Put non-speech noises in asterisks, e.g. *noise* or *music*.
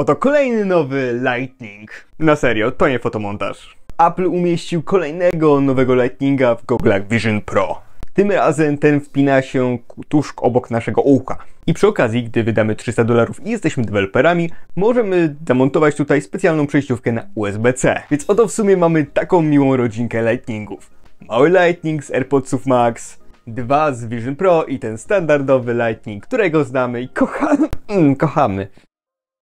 Oto kolejny nowy Lightning. Na serio, to nie fotomontaż. Apple umieścił kolejnego nowego Lightninga w goglach Vision Pro. Tym razem ten wpina się tuż obok naszego ucha. I przy okazji, gdy wydamy 300 dolarów i jesteśmy deweloperami, możemy zamontować tutaj specjalną przejściówkę na USB-C. Więc oto w sumie mamy taką miłą rodzinkę Lightningów. Mały Lightning z AirPodsów Max, dwa z Vision Pro i ten standardowy Lightning, którego znamy i *laughs* mm, kochamy. kochamy.